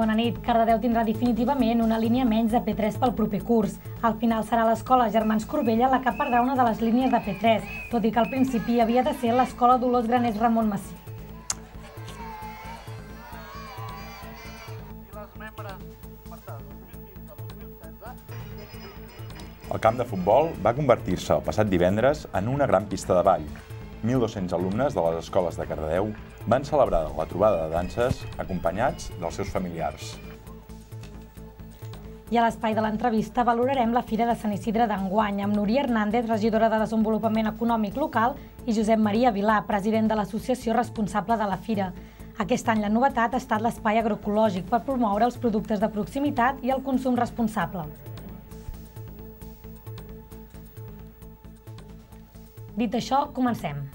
Bona nit. Cardedeu tindrà definitivament una línia menys de P3 pel proper curs. Al final serà l'escola Germans Corbella la que perdrà una de les línies de P3, tot i que al principi havia de ser l'escola Dolors Graners Ramon Massí. El camp de futbol va convertir-se el passat divendres en una gran pista de ball, 1.200 alumnes de les escoles de Cardedeu van celebrar la trobada de danses acompanyats dels seus familiars. I a l'espai de l'entrevista valorarem la Fira de Sant Isidre d'enguany amb Núria Hernández, regidora de Desenvolupament Econòmic Local, i Josep Maria Vilà, president de l'associació responsable de la Fira. Aquest any la novetat ha estat l'espai agroecològic per promoure els productes de proximitat i el consum responsable. Dit això, comencem.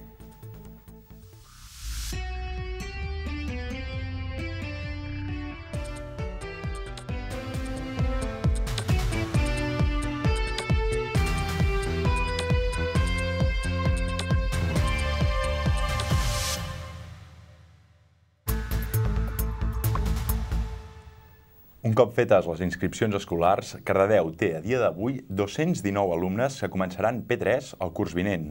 cop fetes les inscripcions escolars, Cardedeu té a dia d'avui 219 alumnes que començaran P3 el curs vinent.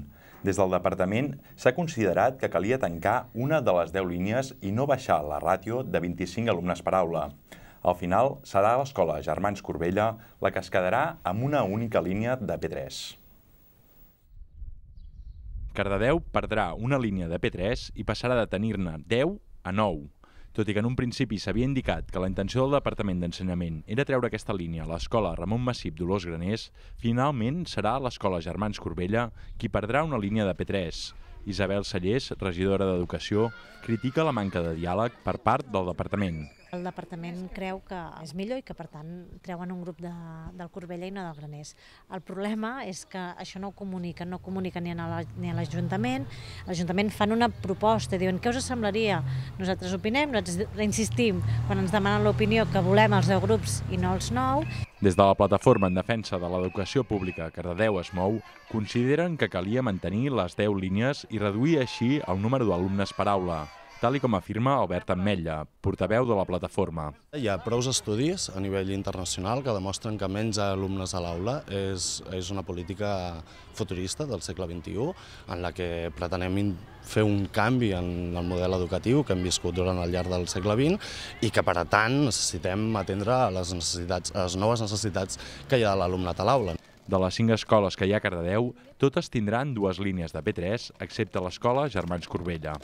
Des del departament s'ha considerat que calia tancar una de les 10 línies i no baixar la ràtio de 25 alumnes per aula. Al final serà l'escola Germans Corbella la que es quedarà amb una única línia de P3. Cardedeu perdrà una línia de P3 i passarà de tenir-ne 10 a 9. Tot i que en un principi s'havia indicat que la intenció del Departament d'Ensenyament era treure aquesta línia a l'escola Ramon Massip Dolors Graners, finalment serà l'escola Germans Corbella qui perdrà una línia de P3. Isabel Sallés, regidora d'Educació, critica la manca de diàleg per part del Departament. El departament creu que és millor i que, per tant, treuen un grup de, del Corbella i no del Graners. El problema és que això no ho comuniquen, no ho comuniquen ni a l'Ajuntament. L'Ajuntament fan una proposta diuen què us semblaria? Nosaltres opinem, nosaltres insistim quan ens demanen l'opinió que volem els 10 grups i no els 9. Des de la plataforma en defensa de l'educació pública Cardedeu es mou, consideren que calia mantenir les 10 línies i reduir així el número d'alumnes per aula tal i com afirma Albert Ametlla, portaveu de la plataforma. Hi ha prous estudis a nivell internacional que demostren que menys alumnes a l'aula és, és una política futurista del segle XXI en la que pretenem fer un canvi en el model educatiu que hem viscut durant el llarg del segle XX i que, per tant, necessitem atendre les, necessitats, les noves necessitats que hi ha de l'alumnat a l'aula. De les cinc escoles que hi ha a Cardedeu, totes tindran dues línies de P3, excepte l'escola Germans Corbella.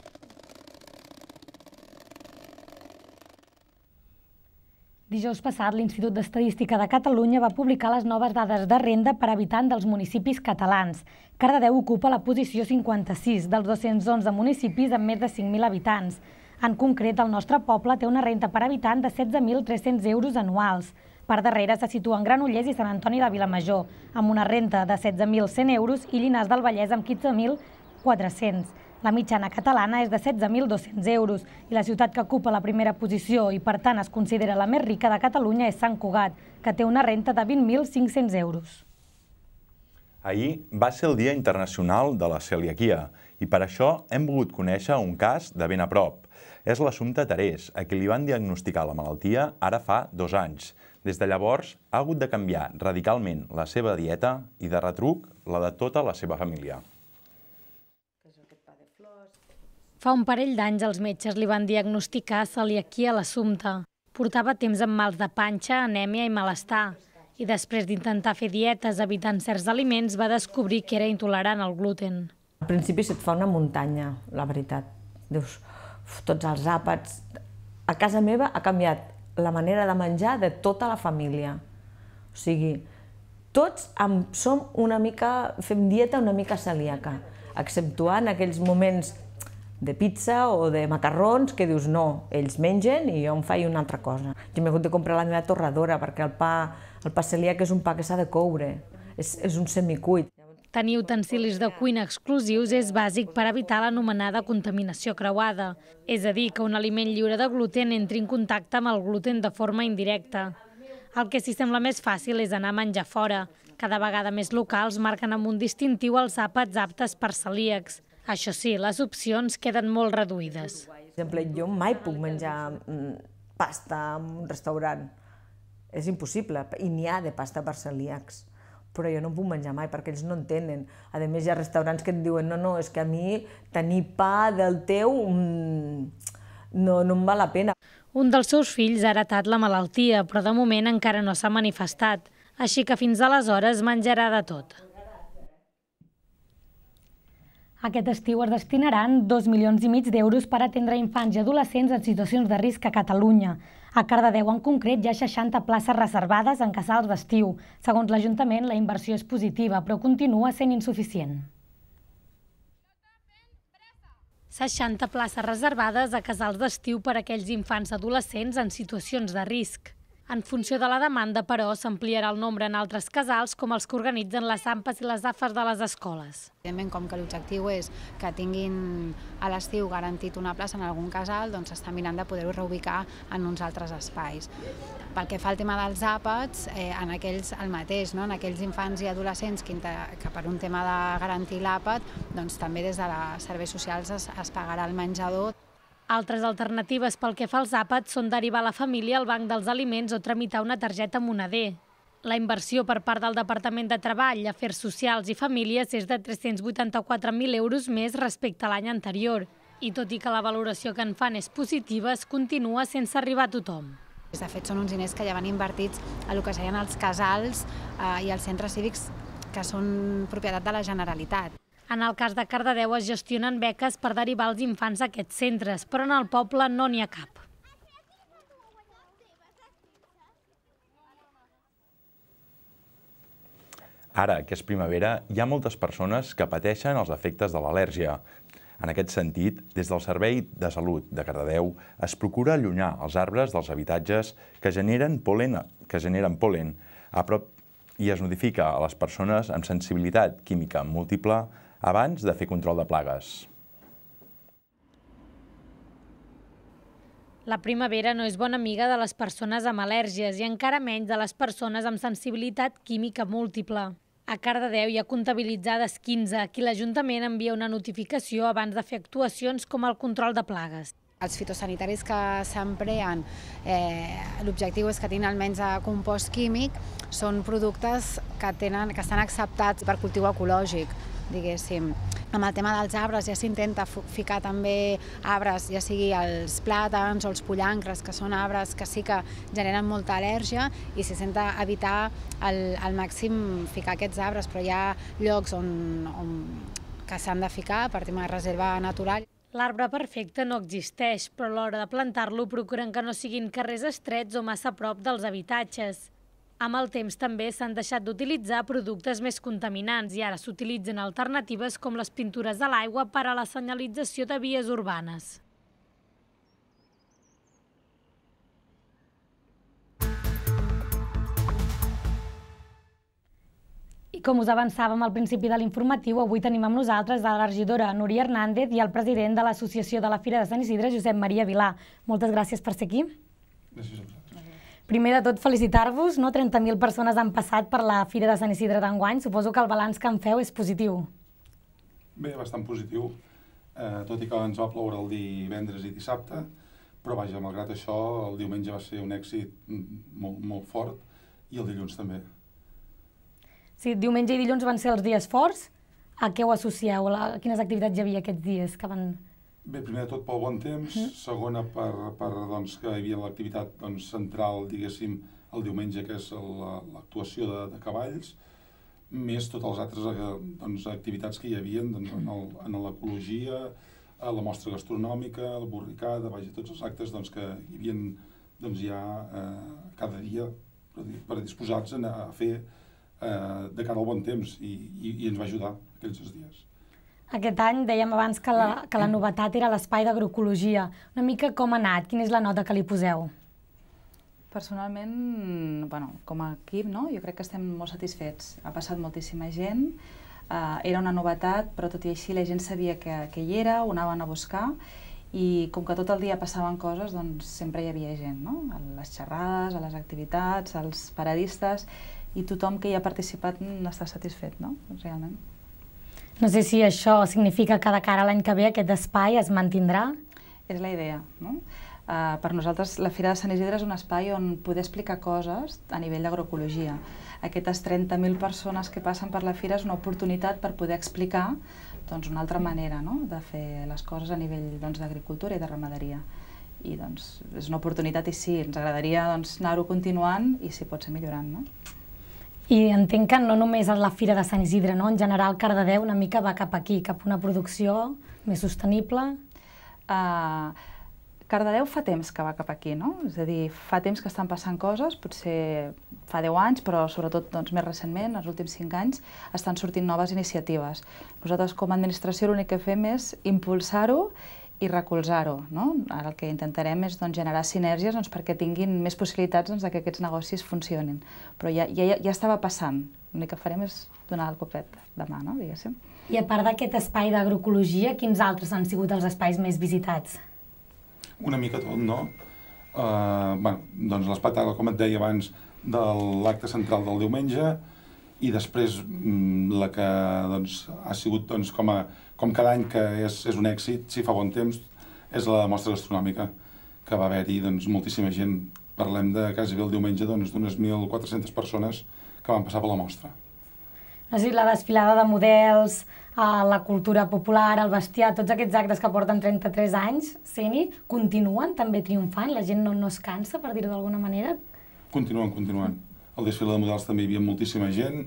Dijous passat, l'Institut d'Estadística de Catalunya va publicar les noves dades de renda per habitant dels municipis catalans. Cardedeu ocupa la posició 56 dels 211 municipis amb més de 5.000 habitants. En concret, el nostre poble té una renta per habitant de 16.300 euros anuals. Per darrere se situen Granollers i Sant Antoni de Vilamajor, amb una renta de 16.100 euros i Llinars del Vallès amb 15.400. La mitjana catalana és de 16.200 euros i la ciutat que ocupa la primera posició i, per tant, es considera la més rica de Catalunya és Sant Cugat, que té una renta de 20.500 euros. Ahir va ser el Dia Internacional de la Celiaquia i per això hem volgut conèixer un cas de ben a prop. És l'assumpte Terès, a qui li van diagnosticar la malaltia ara fa dos anys. Des de llavors ha hagut de canviar radicalment la seva dieta i de retruc la de tota la seva família. Fa un parell d'anys els metges li van diagnosticar celiaquia a l'assumpte. Portava temps amb mals de panxa, anèmia i malestar. I després d'intentar fer dietes evitant certs aliments va descobrir que era intolerant al gluten. Al principi se't fa una muntanya, la veritat. Dius, tots els àpats... A casa meva ha canviat la manera de menjar de tota la família. O sigui, tots som una mica, fem dieta una mica celíaca exceptuant aquells moments de pizza o de macarrons que dius no, ells mengen i jo em faig una altra cosa. Jo m'he hagut de comprar la meva torradora perquè el pa, el pa celíac és un pa que s'ha de coure, és, és un semicuit. Tenir utensilis de cuina exclusius és bàsic per evitar l'anomenada contaminació creuada, és a dir, que un aliment lliure de gluten entri en contacte amb el gluten de forma indirecta. El que s'hi sembla més fàcil és anar a menjar fora, cada vegada més locals marquen amb un distintiu els àpats aptes per celíacs. Això sí, les opcions queden molt reduïdes. Per exemple, jo mai puc menjar mm, pasta en un restaurant. És impossible, i n'hi ha de pasta per celíacs però jo no puc menjar mai perquè ells no entenen. A més, hi ha restaurants que et diuen no, no, és que a mi tenir pa del teu mm, no, no em val la pena. Un dels seus fills ha heretat la malaltia, però de moment encara no s'ha manifestat així que fins aleshores menjarà de tot. Aquest estiu es destinaran 2 milions i mig d'euros per atendre infants i adolescents en situacions de risc a Catalunya. A Cardedeu, en concret, hi ha 60 places reservades en casals d'estiu. Segons l'Ajuntament, la inversió és positiva, però continua sent insuficient. 60 places reservades a casals d'estiu per a aquells infants adolescents en situacions de risc. En funció de la demanda, però, s'ampliarà el nombre en altres casals, com els que organitzen les ampes i les afes de les escoles. Evidentment, com que l'objectiu és que tinguin a l'estiu garantit una plaça en algun casal, doncs s'està mirant de poder-ho reubicar en uns altres espais. Pel que fa al tema dels àpats, eh, en aquells el mateix, no? en aquells infants i adolescents que, que per un tema de garantir l'àpat, doncs també des de la serveis socials es, es pagarà el menjador. Altres alternatives pel que fa als àpats són derivar la família al banc dels aliments o tramitar una targeta moneder. La inversió per part del Departament de Treball, Afers Socials i Famílies és de 384.000 euros més respecte a l'any anterior. I tot i que la valoració que en fan és positiva, es continua sense arribar a tothom. De fet, són uns diners que ja van invertits a el que serien els casals eh, i els centres cívics que són propietat de la Generalitat. En el cas de Cardedeu es gestionen beques per derivar els infants a aquests centres, però en el poble no n'hi ha cap. Ara, que és primavera, hi ha moltes persones que pateixen els efectes de l'al·lèrgia. En aquest sentit, des del Servei de Salut de Cardedeu es procura allunyar els arbres dels habitatges que generen polen, que generen polen a prop i es notifica a les persones amb sensibilitat química múltiple abans de fer control de plagues. La primavera no és bona amiga de les persones amb al·lèrgies i encara menys de les persones amb sensibilitat química múltiple. A Cardedeu hi ha comptabilitzades 15, a qui l'Ajuntament envia una notificació abans de fer actuacions com el control de plagues. Els fitosanitaris que s'empreen, eh, l'objectiu és que tinguin almenys a compost químic, són productes que, tenen, que estan acceptats per cultiu ecològic diguéssim. Amb el tema dels arbres ja s'intenta ficar també arbres, ja sigui els plàtans o els pollancres, que són arbres que sí que generen molta al·lèrgia i s'intenta evitar al, al màxim ficar aquests arbres, però hi ha llocs on, on, que s'han de ficar per tema de reserva natural. L'arbre perfecte no existeix, però a l'hora de plantar-lo procuren que no siguin carrers estrets o massa prop dels habitatges. Amb el temps també s'han deixat d'utilitzar productes més contaminants i ara s'utilitzen alternatives com les pintures de l'aigua per a la senyalització de vies urbanes. I com us avançàvem al principi de l'informatiu, avui tenim amb nosaltres la regidora Núria Hernández i el president de l'Associació de la Fira de Sant Isidre, Josep Maria Vilà. Moltes gràcies per ser aquí. Gràcies a vosaltres. Primer de tot, felicitar-vos. No? 30.000 persones han passat per la Fira de Sant Isidre d'enguany. Suposo que el balanç que en feu és positiu. Bé, bastant positiu, eh, tot i que ens va ploure el divendres i dissabte, però vaja, malgrat això, el diumenge va ser un èxit molt, molt fort i el dilluns també. Sí, diumenge i dilluns van ser els dies forts. A què ho associeu? A quines activitats hi havia aquests dies que van, Bé, primer de tot pel bon temps, mm. segona per, per doncs, que hi havia l'activitat doncs, central, diguéssim, el diumenge, que és l'actuació de, de cavalls, més totes les altres eh, doncs, activitats que hi havia doncs, en l'ecologia, a eh, la mostra gastronòmica, el borricada, vaja, tots els actes doncs, que hi havia doncs, ja eh, cada dia per disposar a, a fer eh, de cara al bon temps i, i, i ens va ajudar aquells dies. Aquest any dèiem abans que la, que la novetat era l'espai d'agroecologia. Una mica com ha anat? Quina és la nota que li poseu? Personalment, bueno, com a equip, no? jo crec que estem molt satisfets. Ha passat moltíssima gent, eh, era una novetat, però tot i així la gent sabia que, que hi era, ho anaven a buscar, i com que tot el dia passaven coses, doncs sempre hi havia gent, no? A les xerrades, a les activitats, als paradistes, i tothom que hi ha participat n'està satisfet, no? Realment. No sé si això significa que de cara a l'any que ve aquest espai es mantindrà? És la idea, no? Uh, per nosaltres la Fira de Sant Isidre és un espai on poder explicar coses a nivell d'agroecologia. Aquestes 30.000 persones que passen per la Fira és una oportunitat per poder explicar doncs, una altra manera no? de fer les coses a nivell doncs, d'agricultura doncs, i de ramaderia. I doncs, és una oportunitat i sí, ens agradaria doncs, anar-ho continuant i si pot ser millorant. No? I entenc que no només a la Fira de Sant Isidre, no? en general Cardedeu una mica va cap aquí, cap una producció més sostenible. Uh, Cardedeu fa temps que va cap aquí, no? És a dir, fa temps que estan passant coses, potser fa 10 anys, però sobretot doncs, més recentment, els últims 5 anys, estan sortint noves iniciatives. Nosaltres com a administració l'únic que fem és impulsar-ho i recolzar-ho. No? Ara el que intentarem és doncs, generar sinergies doncs, perquè tinguin més possibilitats doncs, de que aquests negocis funcionin. Però ja, ja, ja estava passant. L'únic que farem és donar el copet de mà, no? diguéssim. I a part d'aquest espai d'agroecologia, quins altres han sigut els espais més visitats? Una mica tot, no? Uh, bueno, doncs l'espectacle, com et deia abans, de l'acte central del diumenge, i després mm, la que doncs, ha sigut doncs, com, a, com cada any que és, és un èxit, si fa bon temps, és la mostra gastronòmica, que va haver-hi doncs, moltíssima gent. Parlem de quasi bé el diumenge doncs, d'unes doncs, 1.400 persones que van passar per la mostra. És dir, la desfilada de models, eh, la cultura popular, el bestiar, tots aquests actes que porten 33 anys, Ceni, continuen també triomfant? La gent no, no es cansa, per dir-ho d'alguna manera? Continuen, continuen. Mm al desfile de models també hi havia moltíssima gent,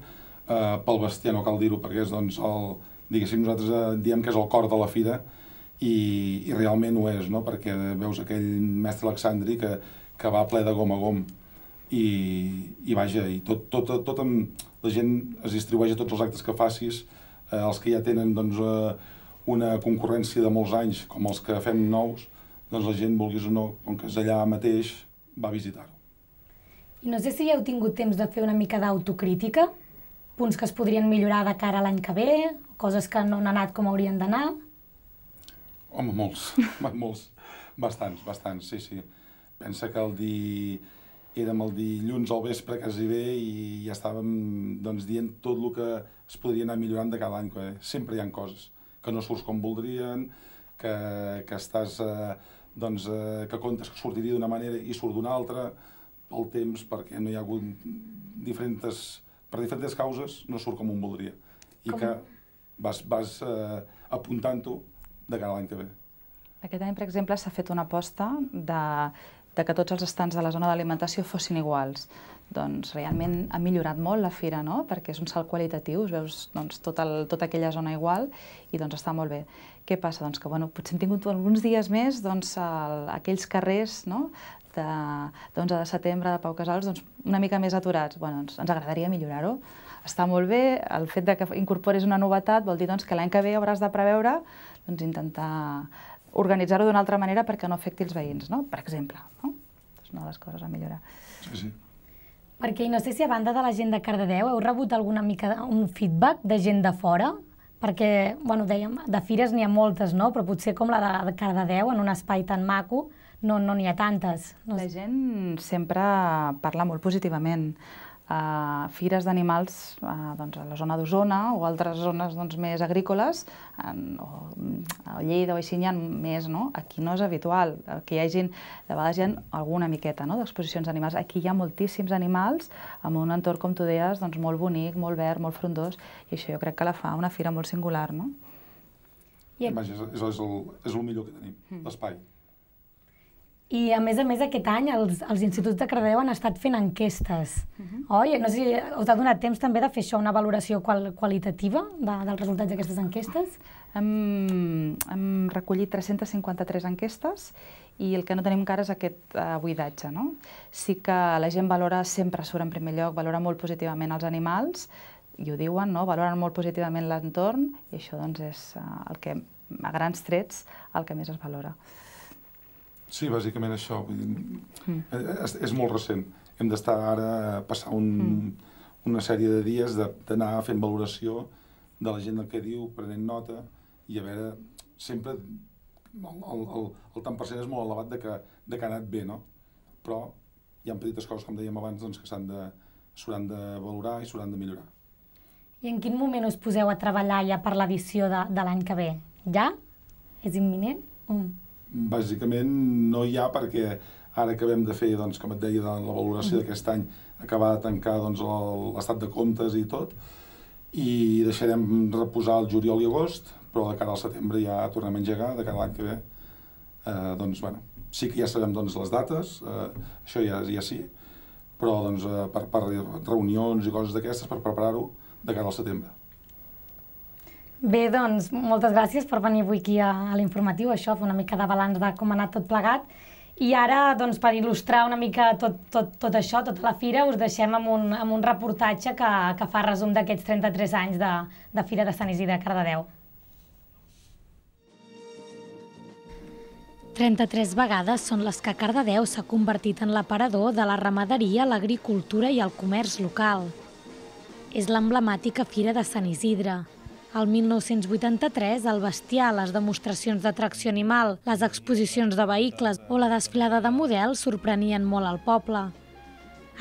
eh, pel bestiar no cal dir-ho perquè és doncs, el, diguéssim, nosaltres eh, diem que és el cor de la fira i, i realment ho és, no? perquè veus aquell mestre Alexandri que, que va ple de gom a gom i, i vaja, i tot, tot, tot, tot amb, la gent es distribueix a tots els actes que facis, eh, els que ja tenen doncs, eh, una concurrència de molts anys, com els que fem nous, doncs la gent, vulguis o no, com que és allà mateix, va visitar-ho. I no sé si ja heu tingut temps de fer una mica d'autocrítica, punts que es podrien millorar de cara a l'any que ve, coses que no han anat com haurien d'anar. Home, molts, molts, bastants, bastants, sí, sí. Pensa que el di... érem el dilluns al vespre quasi bé i ja estàvem doncs, dient tot el que es podria anar millorant de cada any. Eh? Sempre hi han coses que no surts com voldrien, que, que estàs... Eh, doncs, eh, que comptes que sortiria d'una manera i surt d'una altra, pel temps, perquè no hi ha hagut diferents, per diferents causes, no surt com un voldria. I com? que vas, vas eh, apuntant-ho de cara a l'any que ve. Aquest any, per exemple, s'ha fet una aposta de, de que tots els estants de la zona d'alimentació fossin iguals doncs realment ha millorat molt la fira, no? perquè és un salt qualitatiu, us veus doncs, tot el, tota aquella zona igual i doncs està molt bé. Què passa? Doncs que bueno, potser hem tingut alguns dies més doncs, el, aquells carrers no? de, d'11 doncs, de setembre de Pau Casals doncs, una mica més aturats. Bueno, ens, ens agradaria millorar-ho. Està molt bé, el fet de que incorpores una novetat vol dir doncs, que l'any que ve hauràs de preveure doncs, intentar organitzar-ho d'una altra manera perquè no afecti els veïns, no? per exemple. No? És una de les coses a millorar. Sí, sí. Perquè, no sé si a banda de la gent de Cardedeu, heu rebut alguna mica un feedback de gent de fora? Perquè, bueno, dèiem, de fires n'hi ha moltes, no? Però potser com la de Cardedeu, en un espai tan maco, no n'hi no ha tantes. No la gent sempre parla molt positivament a fires d'animals eh, doncs, a la zona d'Osona o altres zones doncs, més agrícoles, en, o a Lleida o així n'hi ha més, no? Aquí no és habitual que hi hagin, de vegades hi ha alguna miqueta no? d'exposicions d'animals. Aquí hi ha moltíssims animals amb un entorn, com tu deies, doncs, molt bonic, molt verd, molt frondós, i això jo crec que la fa una fira molt singular, no? I... Vaja, és, és, és, el, és el millor que tenim, mm. l'espai. I, a més a més, aquest any els, els instituts de Cardedeu han estat fent enquestes, uh -huh. oi? No sé si us ha donat temps també de fer això, una valoració qual, qualitativa de, dels resultats d'aquestes enquestes? Hem, hem recollit 353 enquestes i el que no tenim encara és aquest uh, buidatge. No? Sí que la gent valora, sempre surt en primer lloc, valora molt positivament els animals, i ho diuen, no? valoren molt positivament l'entorn, i això doncs, és uh, el que, a grans trets, el que més es valora. Sí, bàsicament això. Vull dir, mm. Eh, eh, és, és molt recent. Hem d'estar ara a eh, passar un, mm. una sèrie de dies d'anar fent valoració de la gent que diu, prenent nota i a veure, sempre el, el, el, el tant per cent és molt elevat de que, de que ha anat bé, no? Però hi ha petites coses, com dèiem abans, doncs, que s'han de, s'hauran de valorar i s'hauran de millorar. I en quin moment us poseu a treballar ja per l'edició de, de l'any que ve? Ja? És imminent? Mm bàsicament no hi ha perquè ara que de fer, doncs, com et deia, la valoració d'aquest any, acabar de tancar doncs, l'estat de comptes i tot, i deixarem reposar el juliol i agost, però de cara al setembre ja tornem a engegar, de cara a l'any que ve, eh, doncs, bueno, sí que ja sabem doncs, les dates, eh, això ja, ja sí, però doncs, eh, per, per reunions i coses d'aquestes, per preparar-ho de cara al setembre. Bé, doncs, moltes gràcies per venir avui aquí a, a l'informatiu, això, fer una mica de balanç de com ha anat tot plegat. I ara, doncs, per il·lustrar una mica tot, tot, tot això, tota la fira, us deixem amb un, amb un reportatge que, que fa resum d'aquests 33 anys de, de Fira de Sant Isidre a Cardedeu. 33 vegades són les que Cardedeu s'ha convertit en l'aparador de la ramaderia, l'agricultura i el comerç local. És l'emblemàtica Fira de Sant Isidre, el 1983, el bestiar, les demostracions d'atracció animal, les exposicions de vehicles o la desfilada de models sorprenien molt al poble.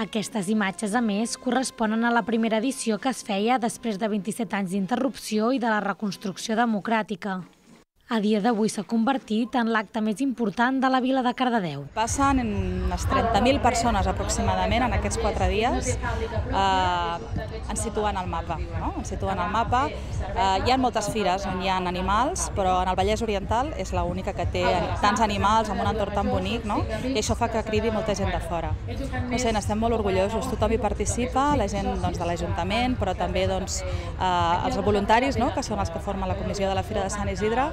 Aquestes imatges, a més, corresponen a la primera edició que es feia després de 27 anys d'interrupció i de la reconstrucció democràtica a dia d'avui s'ha convertit en l'acte més important de la vila de Cardedeu. Passen unes 30.000 persones aproximadament en aquests quatre dies, eh, ens situen al mapa. No? En situant al mapa. Eh, hi ha moltes fires on hi ha animals, però en el Vallès Oriental és l'única que té tants animals amb un entorn tan bonic, no? i això fa que cridi molta gent de fora. No sé, n'estem molt orgullosos, tothom hi participa, la gent doncs, de l'Ajuntament, però també doncs, eh, els voluntaris, no? que són els que formen la comissió de la Fira de Sant Isidre,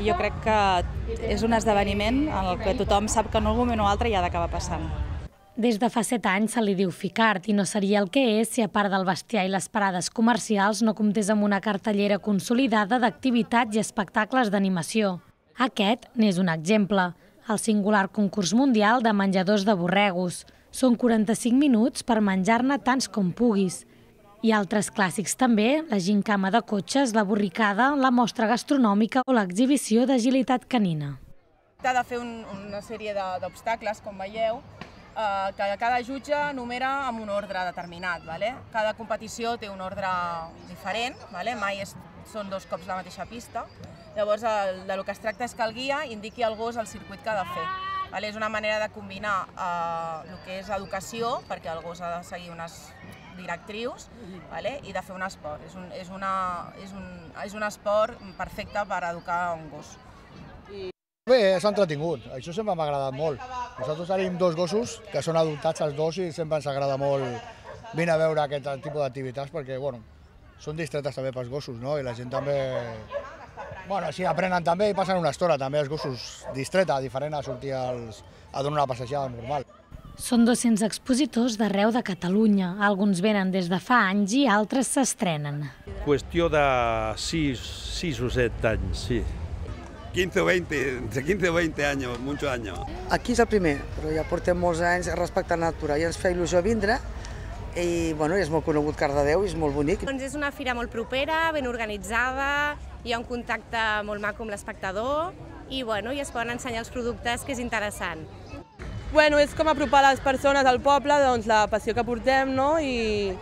i jo crec que és un esdeveniment en el que tothom sap que en algun moment o altre hi ha d'acabar passant. Des de fa set anys se li diu Ficart i no seria el que és si a part del bestiar i les parades comercials no comptés amb una cartellera consolidada d'activitats i espectacles d'animació. Aquest n'és un exemple, el singular concurs mundial de menjadors de borregos. Són 45 minuts per menjar-ne tants com puguis, hi ha altres clàssics també, la gincama de cotxes, la borricada, la mostra gastronòmica o l'exhibició d'agilitat canina. T'ha de fer un, una sèrie d'obstacles, com veieu, eh, que cada jutge numera amb un ordre determinat. Vale? Cada competició té un ordre diferent, vale? mai és, són dos cops la mateixa pista. Llavors, el, de lo que es tracta és que el guia indiqui al gos el circuit que ha de fer. Vale? És una manera de combinar eh, el que és educació, perquè el gos ha de seguir unes directrius vale? i de fer un esport. És un, és, una, és, un, és un esport perfecte per educar un gos. Bé, és entretingut, això sempre m'ha agradat molt. Nosaltres tenim dos gossos que són adoptats els dos i sempre ens agrada molt venir a veure aquest tipus d'activitats perquè, bueno, són distretes també pels gossos, no? I la gent també... Bueno, així aprenen també i passen una estona també els gossos distreta, diferent a sortir als... a donar una passejada normal. Són 200 expositors d'arreu de Catalunya. Alguns venen des de fa anys i altres s'estrenen. Qüestió de 6, 6 o 7 anys, sí. 15 o 20, entre 15 o 20 anys, muchos años. Aquí és el primer, però ja portem molts anys respectant la natura i ens fa il·lusió vindre i bueno, és molt conegut Cardedeu i és molt bonic. Doncs és una fira molt propera, ben organitzada, hi ha un contacte molt maco amb l'espectador i, bueno, i es poden ensenyar els productes, que és interessant bueno, és com apropar les persones al poble, doncs la passió que portem, no? I,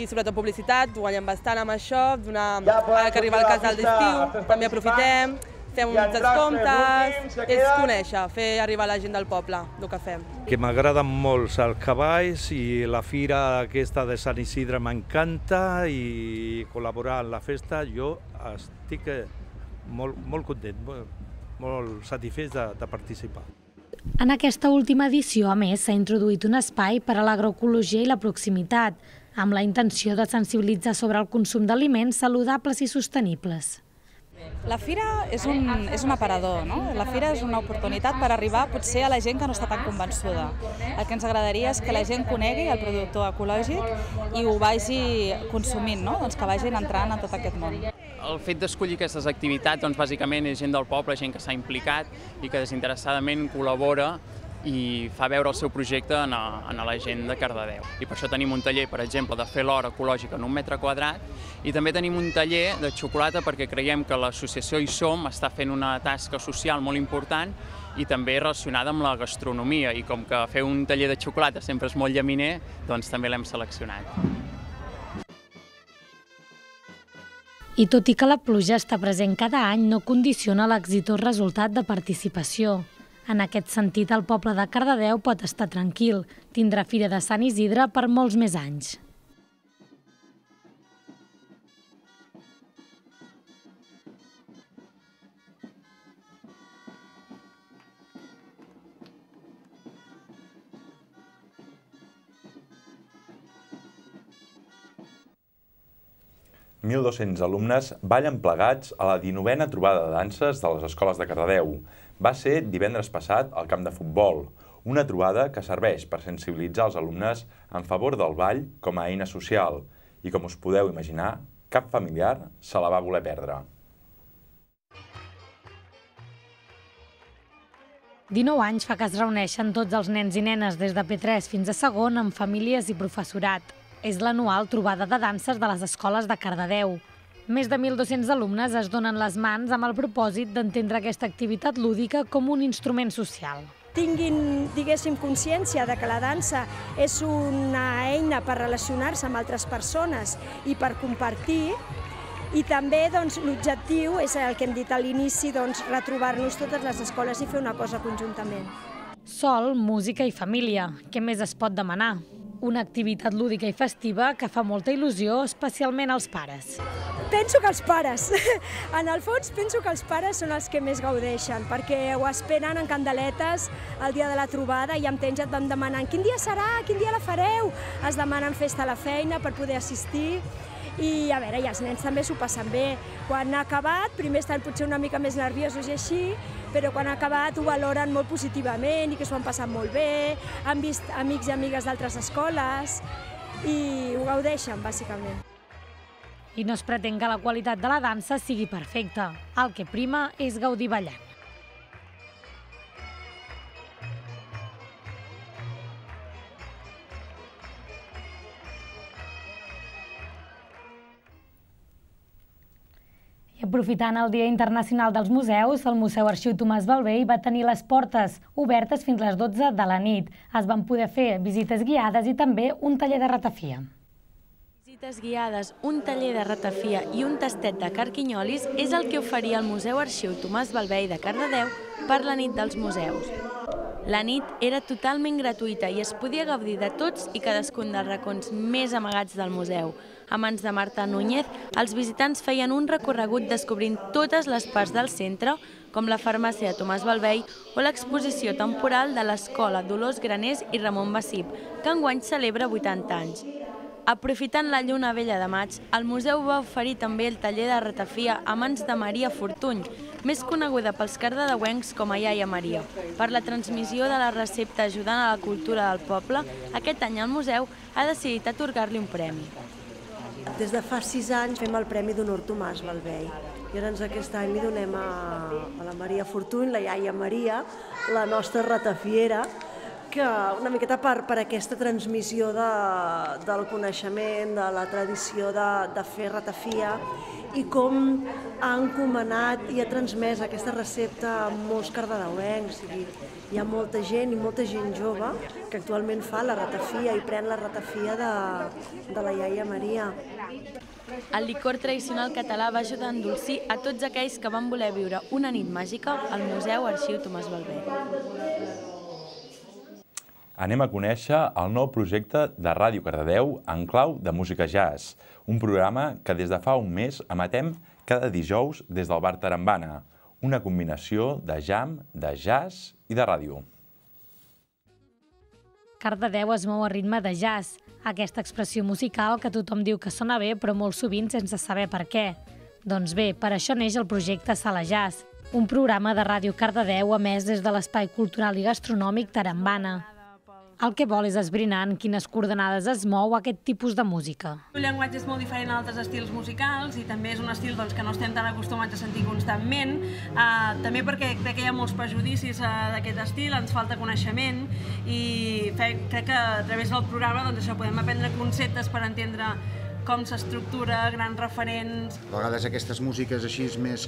i sobretot publicitat, guanyem bastant amb això, donar, ja ara que arriba el casal d'estiu, també aprofitem, fem uns descomptes, és conèixer, fer arribar la gent del poble, el que fem. Que m'agraden molt els cavalls i la fira aquesta de Sant Isidre m'encanta i col·laborar en la festa, jo estic eh, molt, molt content, molt, molt satisfet de, de participar. En aquesta última edició, a més, s'ha introduït un espai per a l'agroecologia i la proximitat, amb la intenció de sensibilitzar sobre el consum d'aliments saludables i sostenibles. La fira és un, és un aparador, no? La fira és una oportunitat per arribar potser a la gent que no està tan convençuda. El que ens agradaria és que la gent conegui el productor ecològic i ho vagi consumint, no? Doncs que vagin entrant en tot aquest món el fet d'escollir aquestes activitats, doncs, bàsicament, és gent del poble, gent que s'ha implicat i que desinteressadament col·labora i fa veure el seu projecte en, a, en a la gent de Cardedeu. I per això tenim un taller, per exemple, de fer l'hora ecològica en un metre quadrat i també tenim un taller de xocolata perquè creiem que l'associació i som està fent una tasca social molt important i també relacionada amb la gastronomia i com que fer un taller de xocolata sempre és molt llaminer, doncs també l'hem seleccionat. I tot i que la pluja està present cada any, no condiciona l'exitós resultat de participació. En aquest sentit, el poble de Cardedeu pot estar tranquil. Tindrà Fira de Sant Isidre per molts més anys. 1.200 alumnes ballen plegats a la 19a trobada de danses de les escoles de Cardedeu. Va ser divendres passat al camp de futbol, una trobada que serveix per sensibilitzar els alumnes en favor del ball com a eina social i, com us podeu imaginar, cap familiar se la va voler perdre. 19 anys fa que es reuneixen tots els nens i nenes des de P3 fins a segon amb famílies i professorat és l'anual trobada de danses de les escoles de Cardedeu. Més de 1.200 alumnes es donen les mans amb el propòsit d'entendre aquesta activitat lúdica com un instrument social tinguin, diguéssim, consciència de que la dansa és una eina per relacionar-se amb altres persones i per compartir, i també doncs, l'objectiu és el que hem dit a l'inici, doncs, retrobar-nos totes les escoles i fer una cosa conjuntament. Sol, música i família. Què més es pot demanar? una activitat lúdica i festiva que fa molta il·lusió, especialment als pares. Penso que els pares. En el fons, penso que els pares són els que més gaudeixen, perquè ho esperen en candeletes el dia de la trobada i amb temps et van demanant quin dia serà, quin dia la fareu. Es demanen festa a la feina per poder assistir i a veure, i els nens també s'ho passen bé. Quan ha acabat, primer estan potser una mica més nerviosos i així, però quan ha acabat ho valoren molt positivament i que s'ho han passat molt bé, han vist amics i amigues d'altres escoles i ho gaudeixen, bàsicament. I no es pretén que la qualitat de la dansa sigui perfecta. El que prima és gaudir ballant. Aprofitant el Dia Internacional dels Museus, el Museu Arxiu Tomàs Balvei va tenir les portes obertes fins les 12 de la nit. Es van poder fer visites guiades i també un taller de ratafia. Visites guiades, un taller de ratafia i un tastet de carquinyolis és el que oferia el Museu Arxiu Tomàs Balvei de Cardedeu per la nit dels museus. La nit era totalment gratuïta i es podia gaudir de tots i cadascun dels racons més amagats del museu, a mans de Marta Núñez, els visitants feien un recorregut descobrint totes les parts del centre, com la farmàcia de Tomàs Balvei o l'exposició temporal de l'escola Dolors Graners i Ramon Bassip, que enguany celebra 80 anys. Aprofitant la lluna vella de maig, el museu va oferir també el taller de ratafia a mans de Maria Fortuny, més coneguda pels cardedeuencs com a Iaia Maria. Per la transmissió de la recepta ajudant a la cultura del poble, aquest any el museu ha decidit atorgar-li un premi. Des de fa sis anys fem el Premi d'Honor Tomàs Balvei i ara ens aquest any li donem a, a la Maria Fortuny, la iaia Maria, la nostra ratafiera, que una miqueta per, per aquesta transmissió de, del coneixement, de la tradició de, de fer ratafia i com ha encomanat i ha transmès aquesta recepta a molts cardedeuencs. O sigui, hi ha molta gent i molta gent jove que actualment fa la ratafia i pren la ratafia de, de la iaia Maria. El licor tradicional català va ajudar a endolcir a tots aquells que van voler viure una nit màgica al Museu Arxiu Tomàs Balbé anem a conèixer el nou projecte de Ràdio Cardedeu en clau de música jazz, un programa que des de fa un mes emetem cada dijous des del Bar Tarambana, una combinació de jam, de jazz i de ràdio. Cardedeu es mou a ritme de jazz, aquesta expressió musical que tothom diu que sona bé però molt sovint sense saber per què. Doncs bé, per això neix el projecte Sala Jazz, un programa de Ràdio Cardedeu emès des de l'Espai Cultural i Gastronòmic Tarambana. El que vol és esbrinar en quines coordenades es mou aquest tipus de música. El llenguatge és molt diferent a altres estils musicals i també és un estil doncs, que no estem tan acostumats a sentir constantment, eh, també perquè crec que hi ha molts prejudicis uh, d'aquest estil, ens falta coneixement i fe, crec que a través del programa doncs, això podem aprendre conceptes per entendre com s'estructura, grans referents... A vegades aquestes músiques així és més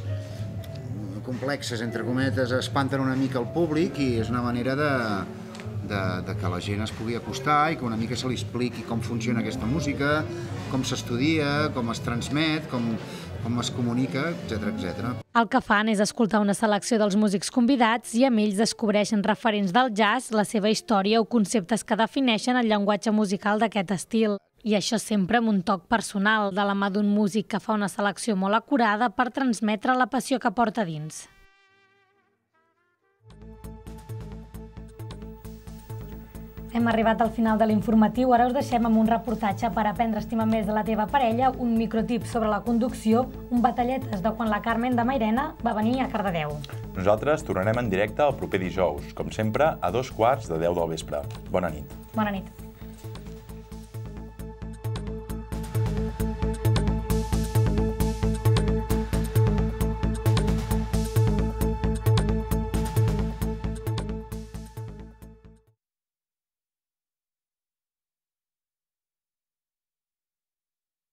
complexes, entre cometes, espanten una mica el públic i és una manera de, de, de que la gent es pugui acostar i que una mica se li expliqui com funciona aquesta música, com s'estudia, com es transmet, com, com es comunica, etc etc. El que fan és escoltar una selecció dels músics convidats i amb ells descobreixen referents del jazz, la seva història o conceptes que defineixen el llenguatge musical d'aquest estil. I això sempre amb un toc personal, de la mà d'un músic que fa una selecció molt acurada per transmetre la passió que porta dins. Hem arribat al final de l'informatiu. Ara us deixem amb un reportatge per aprendre a estimar més de la teva parella, un microtip sobre la conducció, un batalletes de quan la Carmen de Mairena va venir a Cardedeu. Nosaltres tornarem en directe el proper dijous, com sempre, a dos quarts de 10 del vespre. Bona nit. Bona nit.